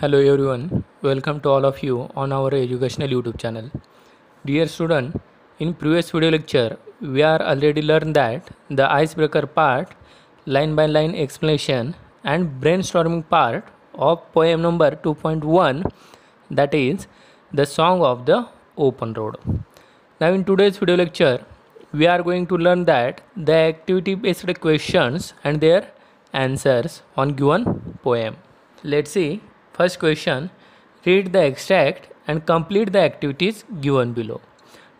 Hello everyone, welcome to all of you on our educational YouTube channel. Dear student, in previous video lecture, we are already learned that the icebreaker part, line by line explanation and brainstorming part of poem number 2.1 that is the song of the open road. Now in today's video lecture, we are going to learn that the activity based questions and their answers on given poem. Let's see first question read the extract and complete the activities given below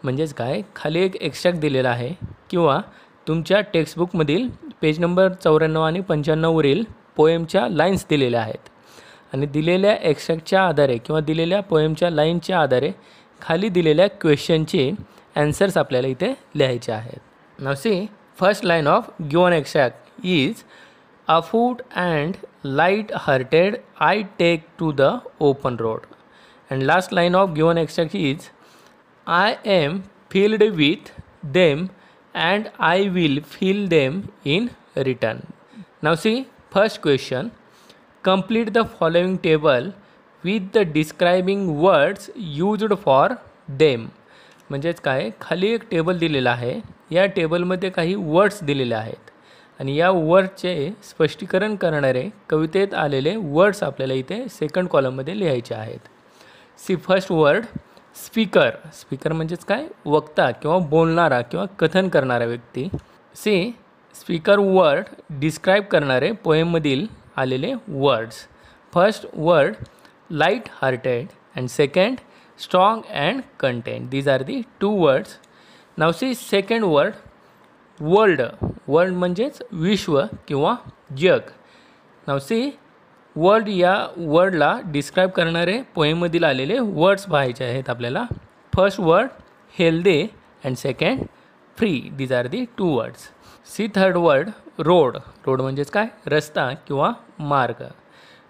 म्हणजेच काय खाली एक extract दिलेला आहे किंवा तुमच्या टेक्स्टबुकमधील page number चौऱ्याण्णव आणि पंच्याण्णववरील पोएमच्या लाईन्स दिलेल्या आहेत आणि दिलेल्या एक्स्ट्रॅक्टच्या आधारे किंवा दिलेल्या पोएमच्या लाईनच्या आधारे खाली दिलेल्या क्वेश्चनचे ॲन्सर्स आपल्याला इथे लिहायचे आहेत now see first line of given extract is afoot and light hearted I take to the open road. And last line of given extract is I am filled with them and I will fill them in return. Now see first question complete the following table with the describing words used for them म्हणजेच काय खाली एक table दिलेला आहे या टेबलमध्ये काही words दिलेले आहेत आणि या वर्डचे स्पष्टीकरण करणारे कवितेत आलेले वर्ड्स आपल्याला इथे सेकंड कॉलममध्ये लिहायचे आहेत see first word speaker speaker म्हणजेच काय वक्ता किंवा बोलणारा किंवा कथन करणारा व्यक्ती सी स्पीकर वर्ड डिस्क्राईब करणारे पोएममधील आलेले words first word light hearted and second strong and content these are the two words now see second word world world म्हणजेच विश्व किंवा जग नाव सी वर्ल्ड या वर्डला डिस्क्राईब करणारे पोहेमधील आलेले वर्ड्स पाहायचे आहेत आपल्याला first word healthy and second free these are the two words see third word road road म्हणजेच काय रस्ता किंवा मार्ग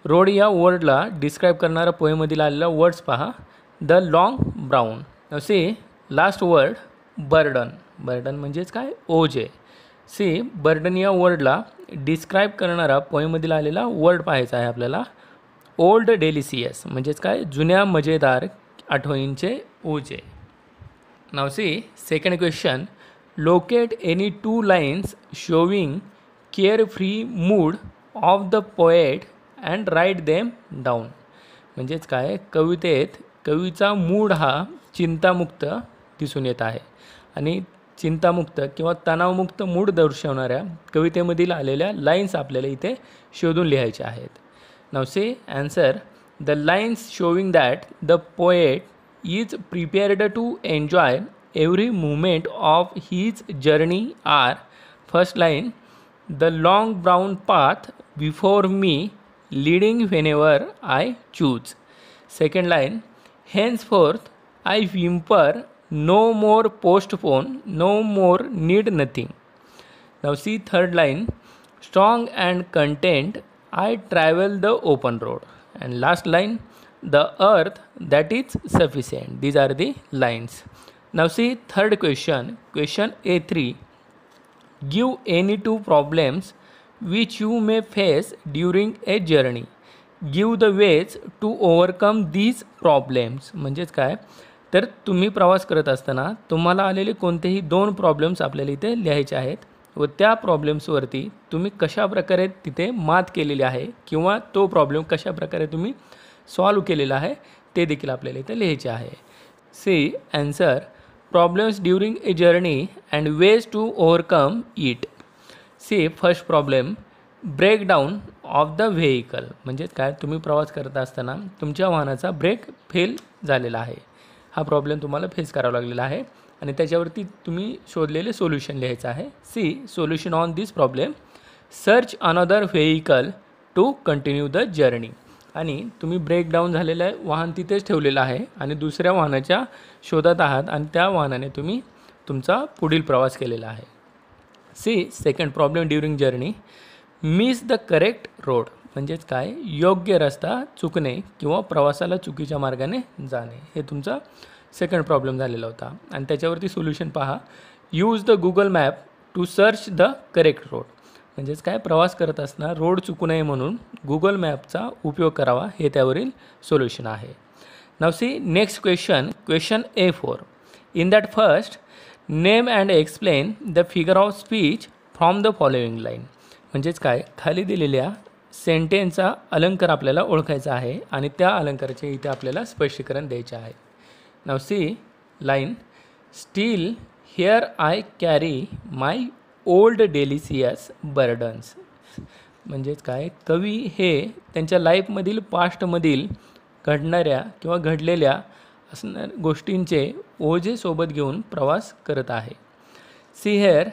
रोड या वर्डला डिस्क्राईब करणारा पोहेमधील आलेला वर्ड्स पहा the long brown see last word burden burden म्हणजेच काय ओझे सी बर्डन या वर्डला डिस्क्राईब करणारा पोईमधील आलेला वर्ड पाहायचा आहे आपल्याला ओल्ड डेलिसियस म्हणजेच काय जुन्या मजेदार आठवणींचे ओझे now see second question locate any two lines showing care free mood of the poet and write them down म्हणजेच काय कवितेत कवीचा मूड हा चिंतामुक्त दिसून येत आहे आणि चिंतामुक्त किंवा तणावमुक्त मूड दर्शवणाऱ्या कवितेमधील आलेल्या लाईन्स आपल्याला इथे शोधून लिहायच्या आहेत now see answer the lines showing that the poet is prepared to enjoy every moment of his journey are first line the long brown path before me leading whenever I choose second line henceforth I whimper no more postpone, no more need nothing. Now see third line, strong and content, I travel the open road. And last line, the earth that is sufficient. These are the lines. Now see third question, question A3. Give any two problems which you may face during a journey. Give the ways to overcome these problems. म्हणजेच काय तर तुम्ही प्रवास करत असताना तुम्हाला आलेले कोणतेही दोन प्रॉब्लेम्स आपल्याला इथे लिहायचे आहेत व त्या प्रॉब्लेम्सवरती तुम्ही कशा प्रकारे तिथे मात केलेली आहे किंवा तो प्रॉब्लेम कशा प्रकारे तुम्ही सॉल्व केलेला आहे ते देखील आपल्याला इथे लिहायचे आहे see answer problems during a journey and ways to overcome it see first problem breakdown of the vehicle म्हणजे काय तुम्ही प्रवास करत असताना तुमच्या वाहनाचा ब्रेक फेल झालेला आहे हा प्रॉब्लेम तुम्हाला फेस करावा लागलेला आहे आणि त्याच्यावरती तुम्ही शोधलेले सोल्युशन लिहायचं आहे see solution on this problem search another vehicle to continue the journey आणि तुम्ही ब्रेकडाऊन झालेलं आहे वाहन तिथेच ठेवलेलं आहे आणि दुसऱ्या वाहनाच्या शोधात आहात आणि त्या वाहनाने तुम्ही तुमचा पुढील प्रवास केलेला आहे see second problem during journey miss the correct road म्हणजेच काय योग्य रस्ता चुकणे किंवा प्रवासाला चुकीच्या मार्गाने जाणे हे तुमचा सेकंड प्रॉब्लेम झालेला होता आणि त्याच्यावरती सोल्युशन पहा use the Google map to search the correct road म्हणजेच काय प्रवास करत असताना रोड चुकू नये म्हणून गुगल मॅपचा उपयोग करावा हे त्यावरील सोल्युशन आहे now see next question question A four in that first name and explain the figure of speech from the following line म्हणजेच काय खाली दिलेल्या सेंटेन्सचा अलंकार आपल्याला ओळखायचा आहे आणि त्या अलंकाराचे इथे आपल्याला स्पष्टीकरण द्यायचे आहे now see line still here I carry my old delicious burdens म्हणजेच काय कवी हे त्यांच्या लाईफमधील पास्टमधील घडणाऱ्या किंवा घडलेल्या असणार गोष्टींचे ओझेसोबत घेऊन प्रवास करत आहे see here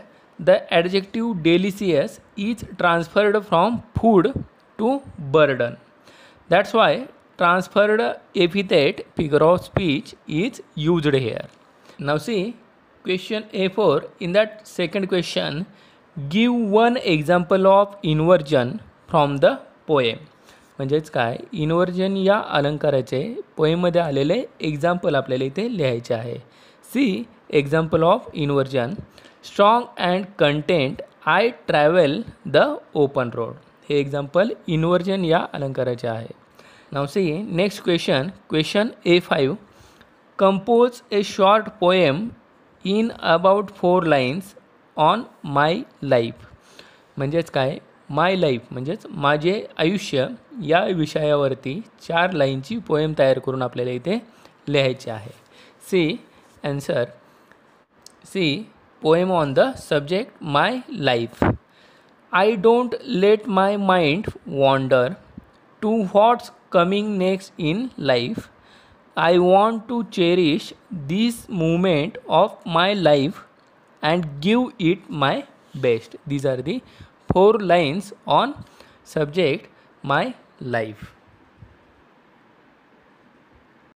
the adjective delicious is transferred from food to burden that's why transferred epithet figure of speech is used here now see question A four in that second question give one example of inversion from the poem म्हणजेच काय inversion या अलंकाराचे पोएममध्ये आलेले example आपल्याला इथे लिहायचे आहे see example of inversion strong and content I travel the open road हे example inversion या अलंकाराचे आहे now see next question question A five compose a short poem in about four lines on my life म्हणजेच काय माय life म्हणजेच माझे आयुष्य या विषयावरती चार लाईनची पोएम तयार करून आपल्याला इथे लिहायचे आहे see answer see poem on the subject my life I don't let my mind wander to what's coming next in life. I want to cherish this moment of my life and give it my best. These are the four lines on subject my life.